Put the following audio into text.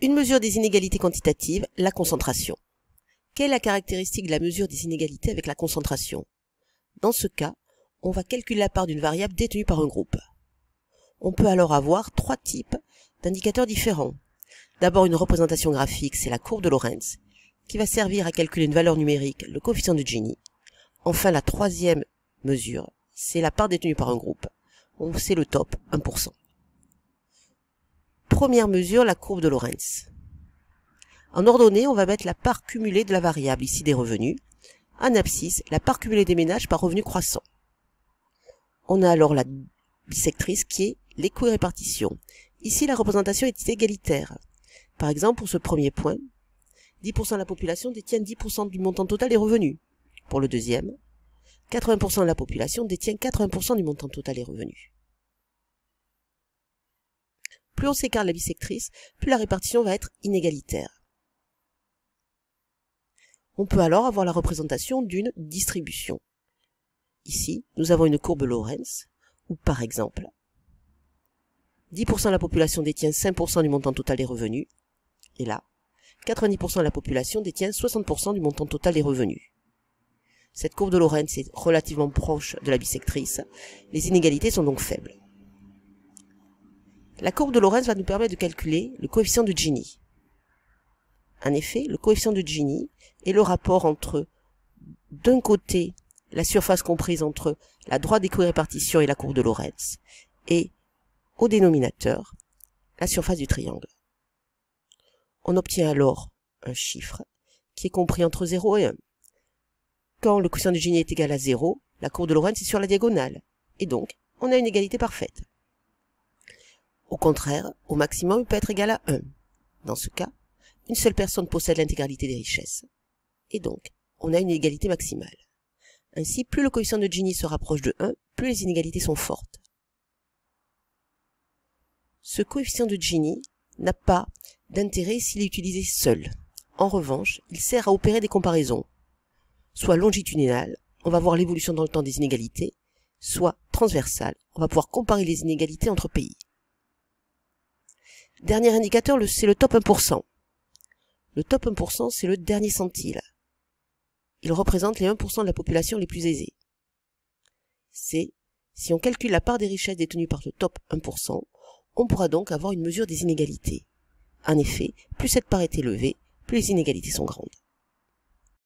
Une mesure des inégalités quantitatives, la concentration. Quelle est la caractéristique de la mesure des inégalités avec la concentration Dans ce cas, on va calculer la part d'une variable détenue par un groupe. On peut alors avoir trois types d'indicateurs différents. D'abord une représentation graphique, c'est la courbe de Lorentz, qui va servir à calculer une valeur numérique, le coefficient de Gini. Enfin la troisième mesure, c'est la part détenue par un groupe. On c'est le top, 1% première mesure la courbe de Lorentz. En ordonnée, on va mettre la part cumulée de la variable, ici des revenus. En abscisse, la part cumulée des ménages par revenu croissant. On a alors la bisectrice qui est l'éco-répartition. Ici, la représentation est égalitaire. Par exemple, pour ce premier point, 10% de la population détient 10% du montant total des revenus. Pour le deuxième, 80% de la population détient 80% du montant total des revenus plus on s'écarte de la bisectrice, plus la répartition va être inégalitaire. On peut alors avoir la représentation d'une distribution. Ici, nous avons une courbe Lorenz, où par exemple, 10% de la population détient 5% du montant total des revenus, et là, 90% de la population détient 60% du montant total des revenus. Cette courbe de Lorenz est relativement proche de la bisectrice, les inégalités sont donc faibles. La courbe de Lorenz va nous permettre de calculer le coefficient de Gini. En effet, le coefficient de Gini est le rapport entre, d'un côté, la surface comprise entre la droite des co-répartitions et la courbe de Lorentz, et, au dénominateur, la surface du triangle. On obtient alors un chiffre qui est compris entre 0 et 1. Quand le coefficient de Gini est égal à 0, la courbe de Lorenz est sur la diagonale, et donc on a une égalité parfaite. Au contraire, au maximum, il peut être égal à 1. Dans ce cas, une seule personne possède l'intégralité des richesses. Et donc, on a une égalité maximale. Ainsi, plus le coefficient de Gini se rapproche de 1, plus les inégalités sont fortes. Ce coefficient de Gini n'a pas d'intérêt s'il est utilisé seul. En revanche, il sert à opérer des comparaisons. Soit longitudinales, on va voir l'évolution dans le temps des inégalités, soit transversale, on va pouvoir comparer les inégalités entre pays. Dernier indicateur, c'est le top 1%. Le top 1%, c'est le dernier centile. Il représente les 1% de la population les plus aisés. C'est, si on calcule la part des richesses détenues par le top 1%, on pourra donc avoir une mesure des inégalités. En effet, plus cette part est élevée, plus les inégalités sont grandes.